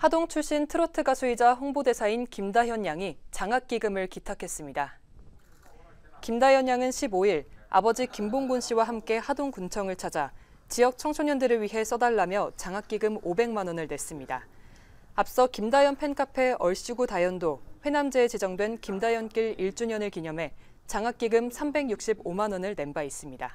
하동 출신 트로트 가수이자 홍보대사인 김다현 양이 장학기금을 기탁했습니다. 김다현 양은 15일 아버지 김봉곤 씨와 함께 하동 군청을 찾아 지역 청소년들을 위해 써달라며 장학기금 500만 원을 냈습니다. 앞서 김다현 팬카페 얼씨구 다현도 회남제에 지정된 김다현길 1주년을 기념해 장학기금 365만 원을 낸 바 있습니다.